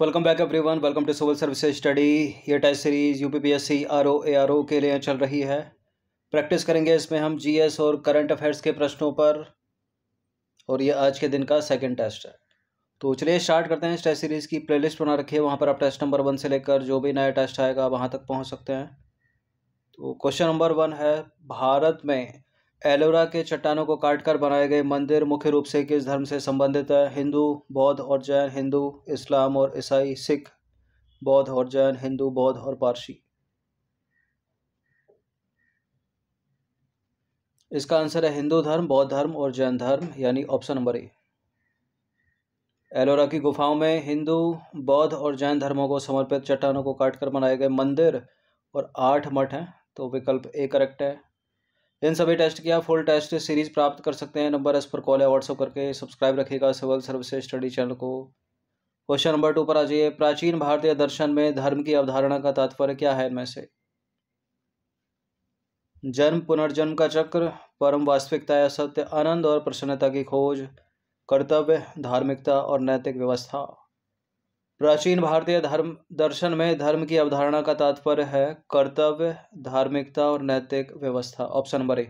welcome back everyone welcome to civil services study ये test series U P R O के लिए चल रही है प्रैक्टिस करेंगे इसमें हम जीएस और करंट अफेयर्स के प्रश्नों पर और ये आज के दिन का सेकंड टेस्ट है तो चलिए स्टार्ट करते हैं इस टेस्ट सीरीज़ की प्लेलिस्ट बना रखी है वहाँ पर आप टेस्ट नंबर वन से लेकर जो भी नया टेस्ट आएगा वहाँ तक पहुँच सकते हैं तो क्वेश्चन नंबर वन है भारत में एलोरा के चट्टानों को काटकर बनाए गए मंदिर मुख्य रूप से किस धर्म से संबंधित है हिंदू बौद्ध और जैन हिंदू इस्लाम और ईसाई सिख बौद्ध और जैन हिंदू बौद्ध और पारसी इसका आंसर है हिंदू धर्म बौद्ध धर्म और जैन धर्म यानी ऑप्शन नंबर ए एलोरा की गुफाओं में हिंदू बौद्ध और जैन धर्मों को समर्पित चट्टानों को काटकर बनाए गए मंदिर और आठ मठ हैं तो विकल्प ए करेक्ट है इन सभी टेस्ट की आप फुल टेस्ट सीरीज प्राप्त कर सकते हैं नंबर एस पर कॉल या व्हाट्सअप करके सब्सक्राइब रखिएगा सिविल सर्विसेज स्टडी चैनल को क्वेश्चन नंबर टू पर आ जाइए प्राचीन भारतीय दर्शन में धर्म की अवधारणा का तात्पर्य क्या है इनमें से जन्म पुनर्जन्म का चक्र परम वास्तविकता या सत्य आनंद और प्रसन्नता की खोज कर्तव्य धार्मिकता और नैतिक व्यवस्था प्राचीन भारतीय धर्म दर्शन में धर्म की अवधारणा का तात्पर्य है कर्तव्य धार्मिकता और नैतिक व्यवस्था ऑप्शन नंबर ए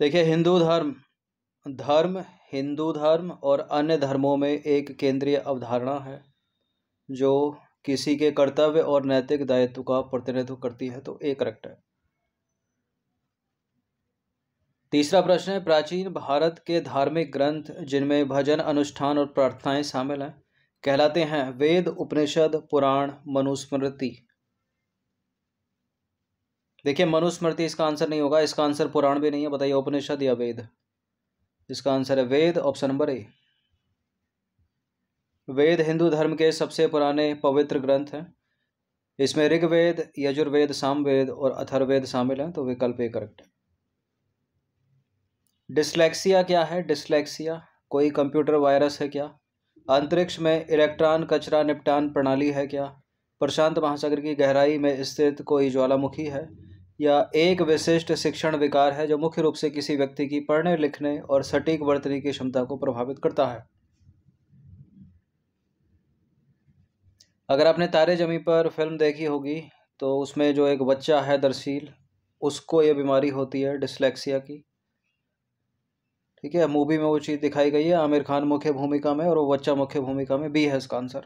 देखिए हिंदू धर्म धर्म हिंदू धर्म और अन्य धर्मों में एक केंद्रीय अवधारणा है जो किसी के कर्तव्य और नैतिक दायित्व का प्रतिनिधित्व करती है तो ए करेक्ट है तीसरा प्रश्न है प्राचीन भारत के धार्मिक ग्रंथ जिनमें भजन अनुष्ठान और प्रार्थनाएं शामिल हैं कहलाते हैं वेद उपनिषद पुराण मनुस्मृति देखिए मनुस्मृति इसका आंसर नहीं होगा इसका आंसर पुराण भी नहीं है बताइए उपनिषद या वेद इसका आंसर है Veda option number A Veda Hindu धर्म के सबसे पुराने पवित्र ग्रंथ हैं इसमें ऋग्वेद यजुर्वेद सामवेद और अथर्वेद शामिल हैं तो विकल्प ए करेक्ट है डिस्लेक्सिया क्या है डिस्लेक्सिया कोई कंप्यूटर वायरस है क्या अंतरिक्ष में इलेक्ट्रॉन कचरा निपटान प्रणाली है क्या प्रशांत महासागर की गहराई में स्थित कोई ज्वालामुखी है या एक विशिष्ट शिक्षण विकार है जो मुख्य रूप से किसी व्यक्ति की पढ़ने लिखने और सटीक वर्तनी की क्षमता को प्रभावित करता है अगर आपने तारे जमी पर फिल्म देखी होगी तो उसमें जो एक बच्चा है दरसील उसको यह बीमारी होती है डिस्लेक्सिया की ठीक है मूवी में वो चीज़ दिखाई गई है आमिर खान मुख्य भूमिका में और वो बच्चा मुख्य भूमिका में बी है इसका आंसर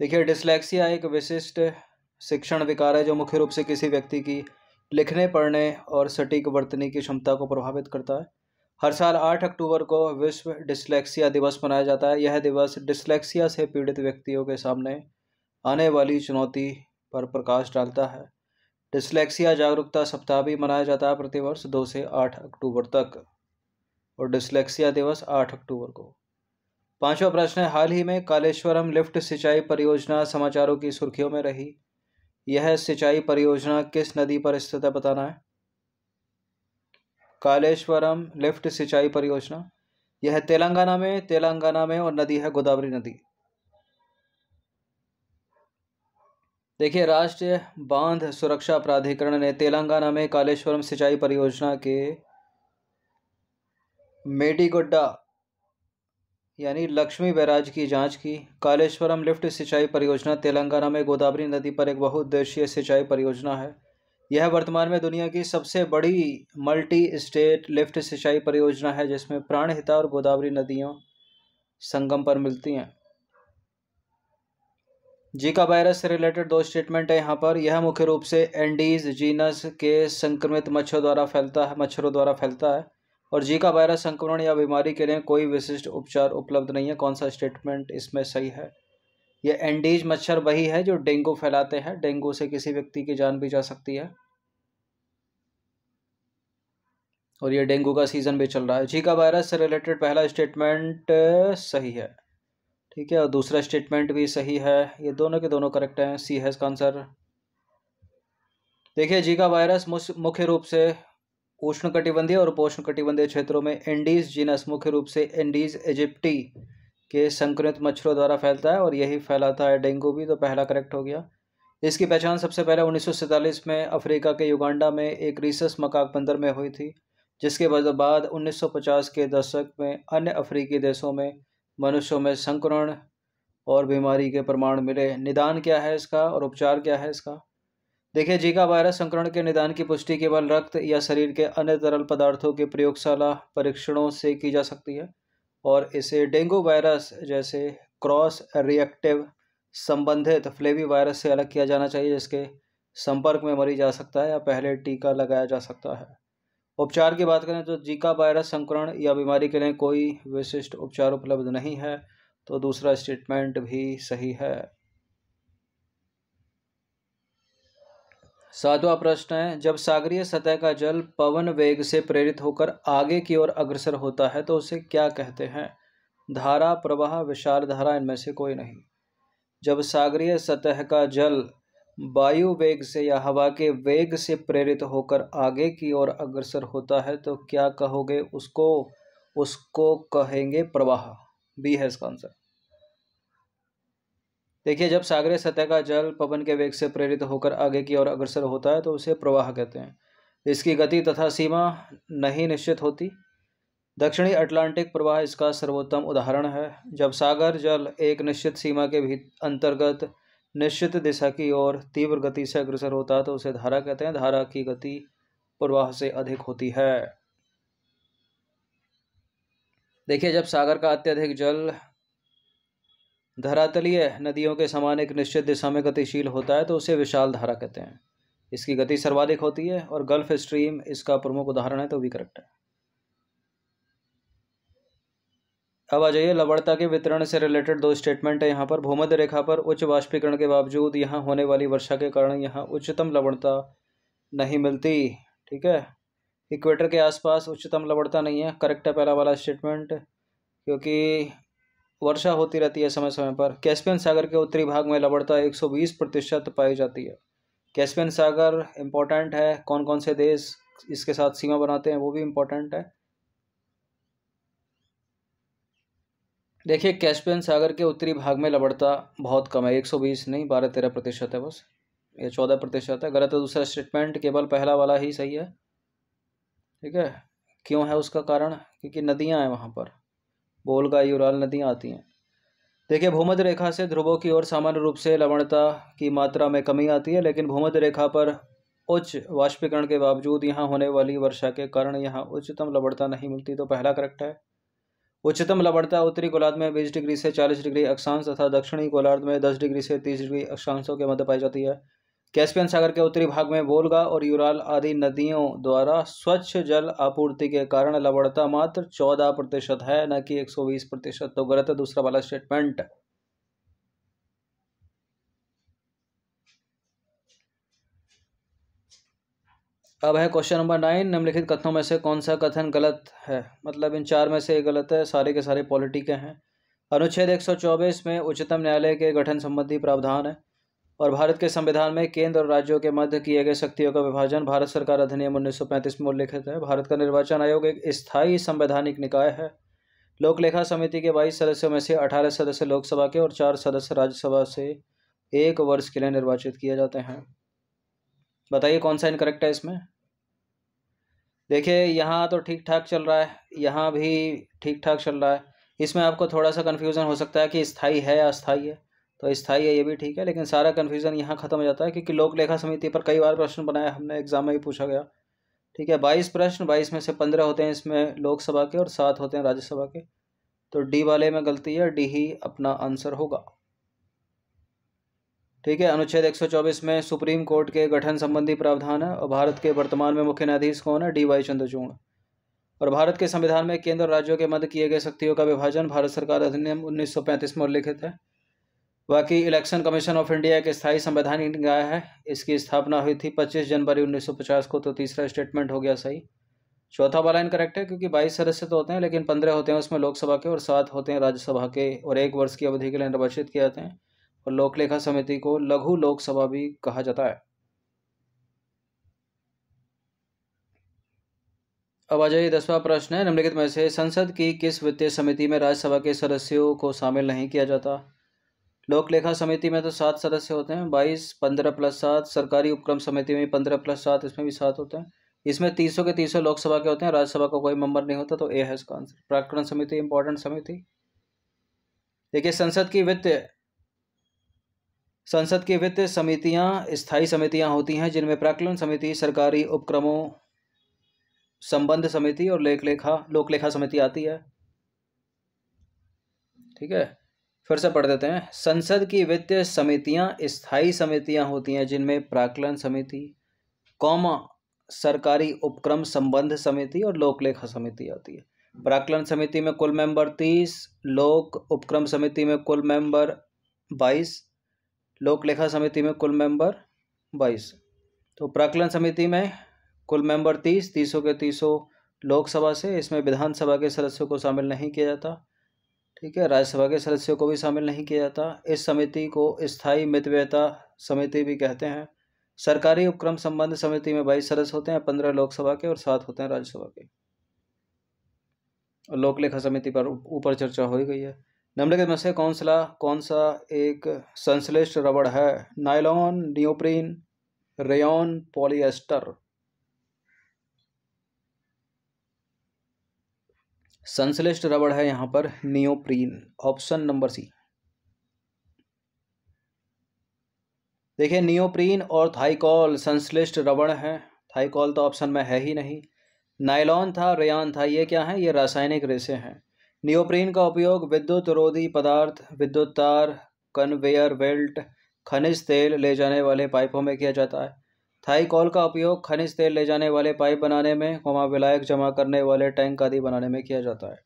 देखिए डिसलेक्सिया एक विशिष्ट शिक्षण विकार है जो मुख्य रूप से किसी व्यक्ति की लिखने पढ़ने और सटीक वर्तनी की क्षमता को प्रभावित करता है हर साल आठ अक्टूबर को विश्व डिसलेक्सिया दिवस मनाया जाता है यह दिवस डिसलेक्सिया से पीड़ित व्यक्तियों के सामने आने वाली चुनौती पर प्रकाश डालता है डिसलेक्सिया जागरूकता सप्ताह भी मनाया जाता है प्रतिवर्ष दो से आठ अक्टूबर तक और डिसलेक्सिया दिवस आठ अक्टूबर को पांचवा प्रश्न है हाल ही में कालेश्वरम लिफ्ट सिंचाई परियोजना समाचारों की सुर्खियों में रही यह सिंचाई परियोजना किस नदी पर स्थित है बताना है कालेश्वरम लिफ्ट सिंचाई परियोजना यह तेलंगाना में तेलंगाना में और नदी है गोदावरी नदी देखिए राष्ट्रीय बांध सुरक्षा प्राधिकरण ने तेलंगाना में कालेश्वरम सिंचाई परियोजना के मेडीगुड्डा यानी लक्ष्मी बैराज की जांच की कालेश्वरम लिफ्ट सिंचाई परियोजना तेलंगाना में गोदावरी नदी पर एक बहुउद्देशीय सिंचाई परियोजना है यह वर्तमान में दुनिया की सबसे बड़ी मल्टी स्टेट लिफ्ट सिंचाई परियोजना है जिसमें प्राणहिता और गोदावरी नदियों संगम पर मिलती हैं जीका वायरस से रिलेटेड दो स्टेटमेंट है यहाँ पर यह मुख्य रूप से एंडीज जीनस के संक्रमित मच्छरों द्वारा फैलता है मच्छरों द्वारा फैलता है और जीका वायरस संक्रमण या बीमारी के लिए कोई विशिष्ट उपचार उपलब्ध नहीं है कौन सा स्टेटमेंट इसमें सही है यह एंडीज मच्छर वही है जो डेंगू फैलाते हैं डेंगू से किसी व्यक्ति की जान भी जा सकती है और यह डेंगू का सीज़न भी चल रहा है जीका वायरस से रिलेटेड पहला स्टेटमेंट सही है ठीक है और दूसरा स्टेटमेंट भी सही है ये दोनों के दोनों करेक्ट हैं सी हैज़ इसका आंसर देखिए जीका वायरस मुख्य रूप से उष्णकटिबंधीय और उपोष्णकटिबंधीय क्षेत्रों में एंडीज जीनस मुख्य रूप से एंडीज इजिप्टी के संक्रमित मच्छरों द्वारा फैलता है और यही फैलाता है डेंगू भी तो पहला करेक्ट हो गया इसकी पहचान सबसे पहले उन्नीस में अफ्रीका के युगांडा में एक रिसस मकाक बंदर में हुई थी जिसके बाद 1950 के दशक में अन्य अफ्रीकी देशों में मनुष्यों में संक्रमण और बीमारी के प्रमाण मिले निदान क्या है इसका और उपचार क्या है इसका देखिए जीका वायरस संक्रमण के निदान की पुष्टि केवल रक्त या शरीर के अन्य तरल पदार्थों के प्रयोगशाला परीक्षणों से की जा सकती है और इसे डेंगू वायरस जैसे क्रॉस रिएक्टिव संबंधित फ्लेवी वायरस से अलग किया जाना चाहिए जिसके संपर्क में मरी जा सकता है या पहले टीका लगाया जा सकता है उपचार की बात करें तो जीका वायरस संक्रमण या बीमारी के लिए कोई विशिष्ट उपचार उपलब्ध नहीं है तो दूसरा स्टेटमेंट भी सही है सातवां प्रश्न है जब सागरीय सतह का जल पवन वेग से प्रेरित होकर आगे की ओर अग्रसर होता है तो उसे क्या कहते हैं धारा प्रवाह विशाल धारा इनमें से कोई नहीं जब सागरीय सतह का जल वायु वेग से या हवा के वेग से प्रेरित होकर आगे की ओर अग्रसर होता है तो क्या कहोगे उसको उसको कहेंगे प्रवाह बी है इसका आंसर देखिए जब सागरीय सतह का जल पवन के वेग से प्रेरित होकर आगे की ओर अग्रसर होता है तो उसे प्रवाह कहते हैं इसकी गति तथा सीमा नहीं निश्चित होती दक्षिणी अटलांटिक प्रवाह इसका सर्वोत्तम उदाहरण है जब सागर जल एक निश्चित सीमा के भी अंतर्गत निश्चित दिशा की ओर तीव्र गति से अग्रसर होता है तो उसे धारा कहते हैं धारा की गति प्रवाह से अधिक होती है देखिए जब सागर का अत्यधिक जल धरातलीय नदियों के समान एक निश्चित दिशा में गतिशील होता है तो उसे विशाल धारा कहते हैं इसकी गति सर्वाधिक होती है और गल्फ स्ट्रीम इसका प्रमुख उदाहरण है तो भी करेक्ट है अब आ जाइए लवणता के वितरण से रिलेटेड दो स्टेटमेंट है यहाँ पर भूमध्य रेखा पर उच्च वाष्पीकरण के बावजूद यहाँ होने वाली वर्षा के कारण यहाँ उच्चतम लवणता नहीं मिलती ठीक है इक्वेटर के आसपास उच्चतम लवणता नहीं है करेक्ट है पहला वाला स्टेटमेंट क्योंकि वर्षा होती रहती है समय समय पर कैस्पियन सागर के उत्तरी भाग में लवणता एक प्रतिशत पाई जाती है कैस्पियन सागर इम्पोर्टेंट है कौन कौन से देश इसके साथ सीमा बनाते हैं वो भी इम्पोर्टेंट है देखिए कैस्पियन सागर के उत्तरी भाग में लबड़ता बहुत कम है एक सौ बीस नहीं बारह तेरह प्रतिशत है बस ये चौदह प्रतिशत है गलत है दूसरा स्टेटमेंट केवल पहला वाला ही सही है ठीक है क्यों है उसका कारण क्योंकि नदियां हैं वहाँ पर बोलगा यूराल नदियाँ आती हैं देखिए भूमध्य रेखा से ध्रुवों की ओर सामान्य रूप से लवणता की मात्रा में कमी आती है लेकिन भूमध्य रेखा पर उच्च वाष्पीकरण के बावजूद यहाँ होने वाली वर्षा के कारण यहाँ उच्चतम लवणता नहीं मिलती तो पहला करेक्ट है उच्चतम लवणता उत्तरी गोलार्ध में बीस डिग्री से चालीस डिग्री अक्षांश तथा दक्षिणी गोलार्ध में दस डिग्री से तीस डिग्री अक्षांशों के मध्य पाई जाती है कैस्पियन सागर के उत्तरी भाग में बोलगा और यूराल आदि नदियों द्वारा स्वच्छ जल आपूर्ति के कारण लवणता मात्र चौदह प्रतिशत है न कि एक सौ बीस प्रतिशत तो गलत है दूसरा वाला स्टेटमेंट अब है क्वेश्चन नंबर नाइन निम्नलिखित कथनों में से कौन सा कथन गलत है मतलब इन चार में से एक गलत है सारे के सारे पॉलिटी के हैं अनुच्छेद 124 में उच्चतम न्यायालय के गठन संबंधी प्रावधान है और भारत के संविधान में केंद्र और राज्यों के मध्य किए गए शक्तियों का विभाजन भारत सरकार अधिनियम पैंतीस में उल्लिखित है भारत का निर्वाचन आयोग एक स्थायी संवैधानिक निकाय है लोक लेखा समिति के बाईस सदस्यों में से अठारह सदस्य लोकसभा के और चार सदस्य राज्यसभा से एक वर्ष के लिए निर्वाचित किए जाते हैं बताइए कौन सा इनकरेक्ट है इसमें देखिए यहाँ तो ठीक ठाक चल रहा है यहाँ भी ठीक ठाक चल रहा है इसमें आपको थोड़ा सा कन्फ्यूज़न हो सकता है कि स्थाई है या अस्थाई है तो स्थाई है ये भी ठीक है लेकिन सारा कन्फ्यूज़न यहाँ ख़त्म हो जाता है क्योंकि लोक लेखा समिति पर कई बार प्रश्न बनाया हमने एग्ज़ाम में भी पूछा गया ठीक है बाईस प्रश्न बाईस में से पंद्रह होते हैं इसमें लोकसभा के और सात होते हैं राज्यसभा के तो डी वाले में गलती है डी ही अपना आंसर होगा ठीक है अनुच्छेद 124 में सुप्रीम कोर्ट के गठन संबंधी प्रावधान है और भारत के वर्तमान में मुख्य न्यायाधीश कौन है डी वाई चंद्रचूड़ और भारत के संविधान में केंद्र और राज्यों के मध्य किए गए शक्तियों का विभाजन भारत सरकार अधिनियम 1935 में उल्लिखित है बाकी इलेक्शन कमीशन ऑफ इंडिया एक स्थायी संवैधानिक निकाय है इसकी स्थापना हुई थी 25 जनवरी 1950 को तो तीसरा स्टेटमेंट हो गया सही चौथा वाला इनकरेक्ट है क्योंकि 22 सदस्य तो होते हैं लेकिन पंद्रह होते हैं उसमें लोकसभा के और सात होते हैं राज्यसभा के और एक वर्ष की अवधि के लिए निर्वाचित किए जाते हैं और लोकलेखा समिति को लघु लोकसभा भी कहा जाता है अब आ जाइए प्रश्न है निम्नलिखित में से संसद की किस वित्तीय समिति में राज्यसभा के सदस्यों को शामिल नहीं किया जाता लोकलेखा समिति में तो सात सदस्य होते हैं बाईस पंद्रह प्लस सात सरकारी उपक्रम समिति में पंद्रह प्लस सात इसमें भी सात होते हैं इसमें तीस के तीस लोकसभा के होते हैं राज्यसभा का को कोई मेंबर नहीं होता तो ए है इसका आंसर प्राकरण समिति इंपॉर्टेंट समिति देखिए संसद की वित्त संसद की वित्त समितियां स्थायी समितियां होती हैं जिनमें प्राकलन समिति सरकारी उपक्रमों संबंध समिति और लेख लेखा लोकलेखा समिति आती है ठीक है फिर से पढ़ देते हैं संसद की वित्तीय समितियां स्थायी समितियां होती हैं जिनमें प्राकलन समिति कौमा सरकारी उपक्रम संबंध समिति और लोकलेखा समिति आती है प्राकलन समिति में कुल मेंबर तीस लोक उपक्रम समिति में कुल मेंबर बाईस लोक लेखा समिति में कुल मेंबर बाईस तो प्राकलन समिति में कुल मेंबर तीस तीसों के तीसों लोकसभा से इसमें विधानसभा के सदस्यों को शामिल नहीं किया जाता ठीक है राज्यसभा के सदस्यों को भी शामिल नहीं किया जाता इस समिति को स्थायी मितव्यता समिति भी कहते हैं सरकारी उपक्रम संबंध समिति में बाईस सदस्य होते हैं पंद्रह लोकसभा के और सात होते हैं राज्यसभा के लोकलेखा समिति पर ऊपर चर्चा हो ही गई है निम्नलिखित में से कौन सा कौन सा एक संश्लिष्ट रबड़ है नायलॉन नियोप्रीन रेयन पॉलिएस्टर संश्लिष्ट रबड़ है यहाँ पर नियोप्रीन ऑप्शन नंबर सी देखिए नियोप्रीन और थाइकॉल संश्लिष्ट रबड़ है थाइकॉल तो ऑप्शन में है ही नहीं नायलॉन था रेयन था ये क्या है ये रासायनिक रेसे हैं नियोप्रीन का उपयोग विद्युत रोधी पदार्थ विद्युत तार कन्वेयर बेल्ट खनिज तेल ले जाने वाले पाइपों में किया जाता है थाईकॉल का उपयोग खनिज तेल ले जाने वाले पाइप बनाने में कोमा विलायक जमा करने वाले टैंक आदि बनाने में किया जाता है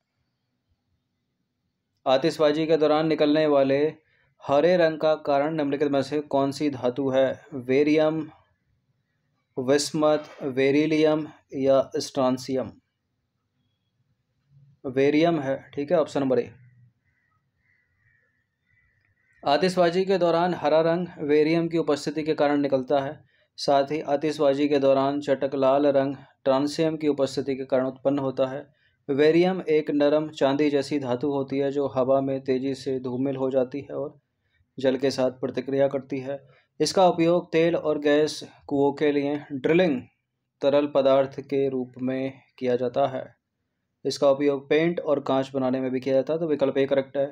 आतिशबाजी के दौरान निकलने वाले हरे रंग का कारण निम्नलिखित में से कौन सी धातु है वेरियम विस्मत वेरिलियम या स्ट्रांसियम वेरियम है ठीक है ऑप्शन नंबर ए आतिशबाजी के दौरान हरा रंग वेरियम की उपस्थिति के कारण निकलता है साथ ही आतिशबाजी के दौरान चटक लाल रंग ट्रांसियम की उपस्थिति के कारण उत्पन्न होता है वेरियम एक नरम चांदी जैसी धातु होती है जो हवा में तेजी से धूमिल हो जाती है और जल के साथ प्रतिक्रिया करती है इसका उपयोग तेल और गैस कुओं के लिए ड्रिलिंग तरल पदार्थ के रूप में किया जाता है इसका उपयोग पेंट और कांच बनाने में भी किया जाता है तो विकल्प ए करेक्ट है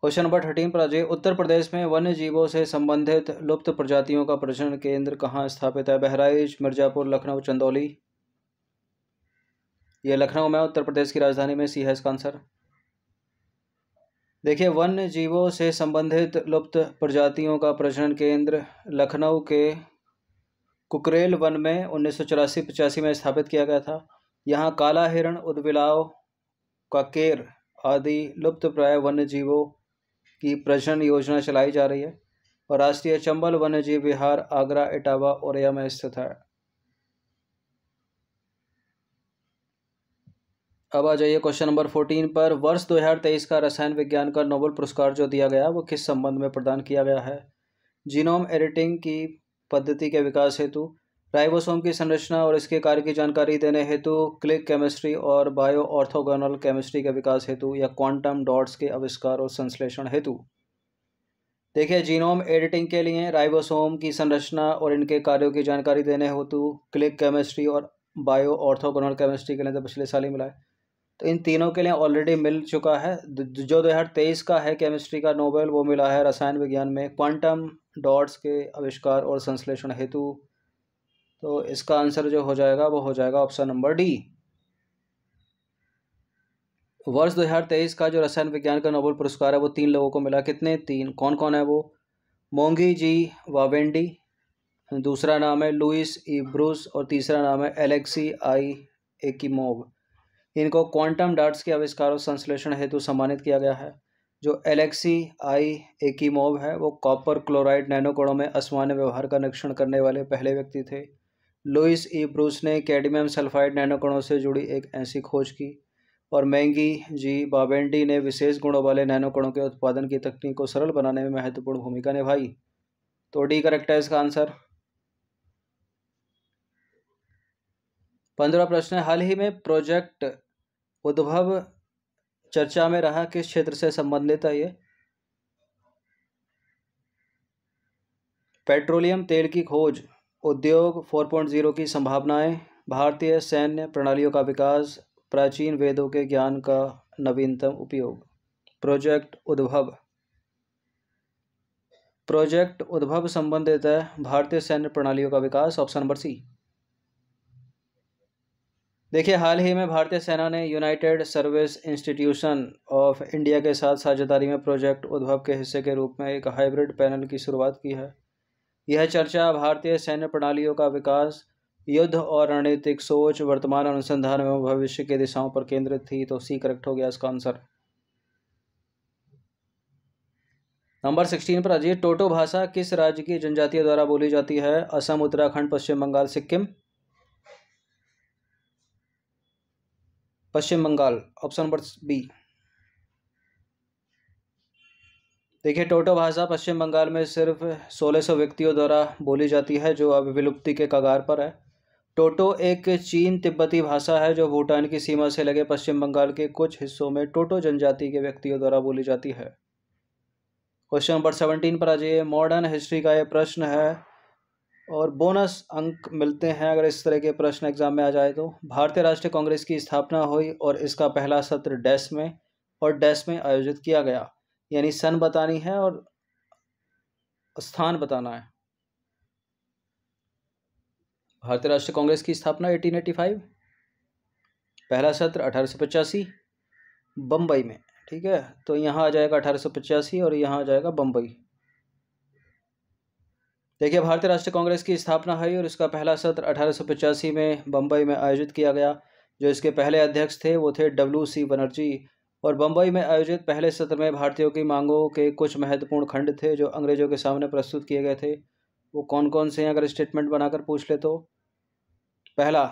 क्वेश्चन नंबर थर्टीन पर अजय उत्तर प्रदेश में वन्य जीवों से संबंधित लुप्त प्रजातियों का प्रजनन केंद्र कहाँ स्थापित है बहराइच मिर्जापुर लखनऊ चंदौली ये लखनऊ में उत्तर प्रदेश की राजधानी में सी है इसका आंसर देखिए वन्य जीवों से संबंधित लुप्त प्रजातियों का प्रजनन केंद्र लखनऊ के कुकरेल वन में उन्नीस सौ में स्थापित किया गया था यहाँ काला हिरण उदबिलाव काकेर आदि प्राय वन्य जीवों की प्रजनन योजना चलाई जा रही है और राष्ट्रीय चंबल वन्य जीव विहार आगरा इटावा औरया में स्थित है अब आ जाइए क्वेश्चन नंबर फोर्टीन पर वर्ष 2023 का रसायन विज्ञान का नोबल पुरस्कार जो दिया गया वो किस संबंध में प्रदान किया गया है जीनोम एडिटिंग की पद्धति के विकास हेतु राइबोसोम की संरचना और इसके कार्य की जानकारी देने हेतु क्लिक केमिस्ट्री और बायो ऑर्थोगोनल केमिस्ट्री के विकास हेतु या क्वांटम डॉट्स के आविष्कार और संश्लेषण हेतु देखिए जीनोम एडिटिंग के लिए राइबोसोम की संरचना और इनके कार्यों की जानकारी देने हेतु क्लिक केमिस्ट्री और बायो ऑर्थोगोनल केमिस्ट्री के लिए तो पिछले साल ही मिला है तो इन तीनों के लिए ऑलरेडी मिल चुका है जो दो हज़ार तेईस का है केमिस्ट्री का नोबेल वो मिला है रसायन विज्ञान में क्वांटम डॉट्स के आविष्कार और संश्लेषण हेतु तो इसका आंसर जो हो जाएगा वो हो जाएगा ऑप्शन नंबर डी वर्ष 2023 का जो रसायन विज्ञान का नोबेल पुरस्कार है वो तीन लोगों को मिला कितने तीन कौन कौन है वो मोंगी जी वावेंडी दूसरा नाम है लुइस ई ब्रूस और तीसरा नाम है एलेक्सी आई एकिमोव इनको क्वांटम डार्ट्स के आविष्कार और संश्लेषण हेतु सम्मानित किया गया है जो एलेक्सी आई एकीमोव है वो कॉपर क्लोराइड नैनोकोड़ों में असमान्य व्यवहार का निरीक्षण करने वाले पहले व्यक्ति थे लुइस ई ब्रूस ने कैडमियम सल्फाइड नैनोकणों से जुड़ी एक ऐसी खोज की और मैंगी जी बाबेंडी ने विशेष गुणों वाले नैनोकणों के उत्पादन की तकनीक को सरल बनाने में महत्वपूर्ण भूमिका निभाई तो डी करेक्ट है इसका आंसर पंद्रह प्रश्न हाल ही में प्रोजेक्ट उद्भव चर्चा में रहा किस क्षेत्र से संबंधित है ये पेट्रोलियम तेल की खोज उद्योग 4.0 की संभावनाएं भारतीय सैन्य प्रणालियों का विकास प्राचीन वेदों के ज्ञान का नवीनतम उपयोग प्रोजेक्ट उद्भव प्रोजेक्ट उद्भव संबंधित है भारतीय सैन्य प्रणालियों का विकास ऑप्शन नंबर सी देखिए हाल ही में भारतीय सेना ने United Service Institution of India के साथ साझेदारी में प्रोजेक्ट उद्भव के हिस्से के रूप में एक हाइब्रिड पैनल की शुरुआत की है यह चर्चा भारतीय सैन्य प्रणालियों का विकास युद्ध और रणनीतिक सोच वर्तमान अनुसंधान एवं भविष्य की दिशाओं पर केंद्रित थी तो सी करेक्ट हो गया इसका आंसर नंबर सिक्सटीन पर अजीत टोटो भाषा किस राज्य की जनजातीय द्वारा बोली जाती है Assam Uttarakhand Paschim Bangal Sikkim Paschim Bangal option number B देखिए टोटो भाषा पश्चिम बंगाल में सिर्फ 1600 व्यक्तियों द्वारा बोली जाती है जो अब विलुप्ति के कगार पर है टोटो एक चीन तिब्बती भाषा है जो भूटान की सीमा से लगे पश्चिम बंगाल के कुछ हिस्सों में टोटो जनजाति के व्यक्तियों द्वारा बोली जाती है क्वेश्चन नंबर सेवनटीन पर आ जाइए मॉडर्न हिस्ट्री का ये प्रश्न है और बोनस अंक मिलते हैं अगर इस तरह के प्रश्न एग्जाम में आ जाए तो भारतीय राष्ट्रीय कांग्रेस की स्थापना हुई और इसका पहला सत्र डेस में और डेस में आयोजित किया गया यानी सन बतानी है और स्थान बताना है भारतीय राष्ट्रीय कांग्रेस की स्थापना 1885 पहला सत्र अठारह बम्बई में ठीक है तो यहाँ आ जाएगा अठारह और यहाँ आ जाएगा बम्बई देखिए भारतीय राष्ट्रीय कांग्रेस की स्थापना हुई और इसका पहला सत्र अठारह में बम्बई में आयोजित किया गया जो इसके पहले अध्यक्ष थे वो थे डब्ल्यू सी बनर्जी और बम्बई में आयोजित पहले सत्र में भारतीयों की मांगों के कुछ महत्वपूर्ण खंड थे जो अंग्रेजों के सामने प्रस्तुत किए गए थे वो कौन कौन से हैं अगर स्टेटमेंट बनाकर पूछ ले तो पहला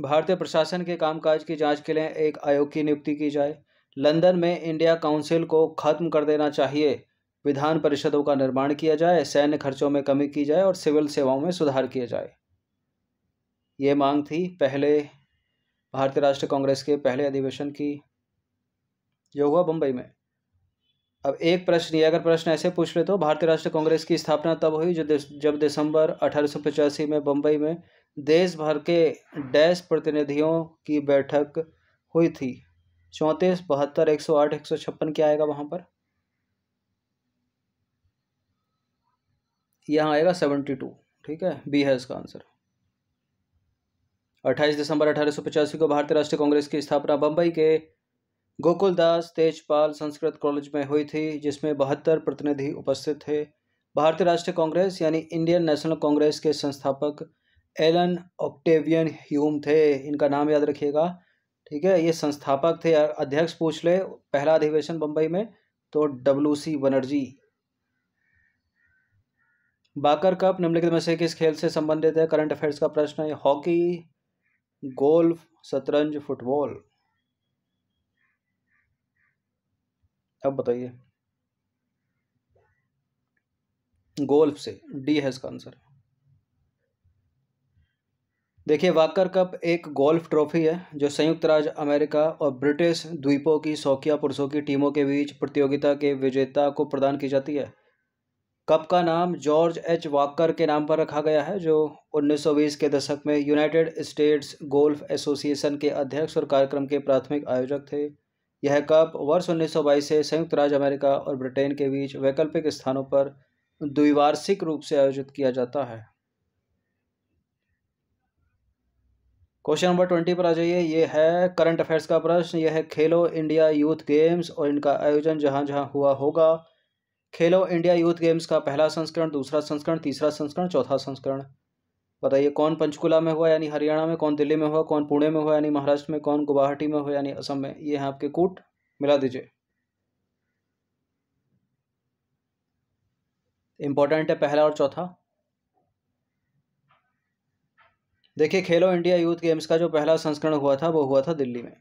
भारतीय प्रशासन के कामकाज की जांच के लिए एक आयोग की नियुक्ति की जाए लंदन में इंडिया काउंसिल को खत्म कर देना चाहिए विधान परिषदों का निर्माण किया जाए सैन्य खर्चों में कमी की जाए और सिविल सेवाओं में सुधार किया जाए ये मांग थी पहले भारतीय राष्ट्रीय कांग्रेस के पहले अधिवेशन की जो हुआ बम्बई में अब एक प्रश्न ये अगर प्रश्न ऐसे पूछ ले तो भारतीय राष्ट्रीय कांग्रेस की स्थापना तब हुई जो जब दिसंबर अठारह में बम्बई में देश भर के डैश प्रतिनिधियों की बैठक हुई थी चौंतीस बहत्तर एक सौ आठ एक सौ छप्पन क्या आएगा वहां पर यहाँ आएगा सेवेंटी टू ठीक है बी है इसका आंसर अट्ठाईस दिसंबर अठारह सौ पचासी को भारतीय राष्ट्रीय कांग्रेस की स्थापना बंबई के गोकुलदास तेजपाल संस्कृत कॉलेज में हुई थी जिसमें बहत्तर प्रतिनिधि उपस्थित थे भारतीय राष्ट्रीय कांग्रेस यानी इंडियन नेशनल कांग्रेस के संस्थापक एलन ऑक्टेवियन ह्यूम थे इनका नाम याद रखिएगा ठीक है ये संस्थापक थे अध्यक्ष पूछ ले पहला अधिवेशन बम्बई में तो W C Banerjee Walker Cup निम्नलिखित में से किस खेल से संबंधित है करंट अफेयर्स का प्रश्न है हॉकी गोल्फ शतरंज फुटबॉल अब बताइए गोल्फ से डी है इसका आंसर देखिए वाकर कप एक गोल्फ ट्रॉफी है जो संयुक्त राज्य अमेरिका और ब्रिटिश द्वीपों की शौकिया पुरुषों की टीमों के बीच प्रतियोगिता के विजेता को प्रदान की जाती है कप का नाम जॉर्ज एच वाकर के नाम पर रखा गया है जो 1920 के दशक में यूनाइटेड स्टेट्स गोल्फ एसोसिएशन के अध्यक्ष और कार्यक्रम के प्राथमिक आयोजक थे यह कप वर्ष उन्नीस से संयुक्त राज्य अमेरिका और ब्रिटेन के बीच वैकल्पिक स्थानों पर द्विवार्षिक रूप से आयोजित किया जाता है क्वेश्चन नंबर ट्वेंटी पर आ जाइए ये है करंट अफेयर्स का प्रश्न यह है खेलो इंडिया यूथ गेम्स और इनका आयोजन जहां जहां हुआ होगा खेलो इंडिया यूथ गेम्स का पहला संस्करण दूसरा संस्करण तीसरा संस्करण चौथा संस्करण बताइए कौन पंचकुला में हुआ यानी हरियाणा में कौन दिल्ली में हुआ कौन पुणे में हुआ यानी महाराष्ट्र में कौन गुवाहाटी में हुआ यानी असम में ये हैं आपके कूट मिला दीजिए इंपॉर्टेंट है पहला और चौथा देखिए खेलो इंडिया यूथ गेम्स का जो पहला संस्करण हुआ था वो हुआ था दिल्ली में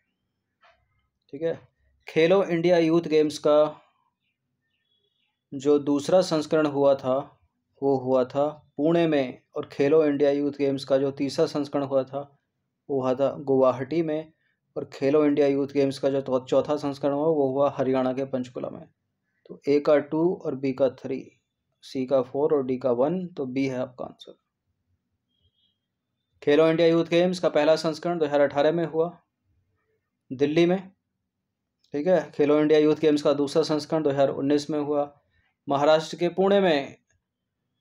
ठीक है खेलो इंडिया यूथ गेम्स का जो दूसरा संस्करण हुआ था वो हुआ था पुणे में और खेलो इंडिया यूथ गेम्स का जो तीसरा संस्करण हुआ था वो हुआ था गुवाहाटी में और खेलो इंडिया यूथ गेम्स का जो चौथा संस्करण हुआ वो हुआ हरियाणा के पंचकुला में तो ए का टू और बी का थ्री सी का फोर और डी का वन तो बी है आपका आंसर खेलो इंडिया यूथ गेम्स का पहला संस्करण दो हज़ार अठारह में हुआ दिल्ली में ठीक है खेलो इंडिया यूथ गेम्स का दूसरा संस्करण दो हज़ार उन्नीस में हुआ महाराष्ट्र के पुणे में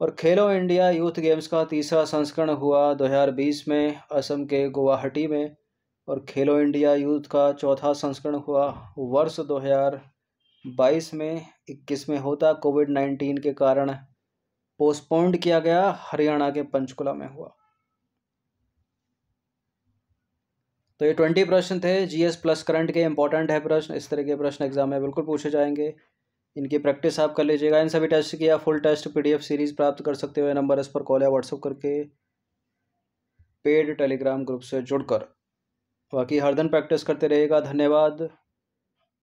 और खेलो इंडिया यूथ गेम्स का तीसरा संस्करण हुआ 2020 में असम के गुवाहाटी में और खेलो इंडिया यूथ का चौथा संस्करण हुआ वर्ष 2022 में 21 में होता कोविड 19 के कारण पोस्टपोन्ड किया गया हरियाणा के पंचकुला में हुआ तो ये ट्वेंटी प्रश्न थे जीएस प्लस करंट के इंपॉर्टेंट है प्रश्न इस तरह के प्रश्न एग्जाम में बिल्कुल पूछे जाएंगे इनकी प्रैक्टिस आप कर लीजिएगा इन सभी टेस्ट की आप फुल टेस्ट पीडीएफ सीरीज़ प्राप्त कर सकते हो नंबर इस पर कॉल या व्हाट्सअप करके पेड टेलीग्राम ग्रुप से जुड़कर बाकी हर दिन प्रैक्टिस करते रहेगा धन्यवाद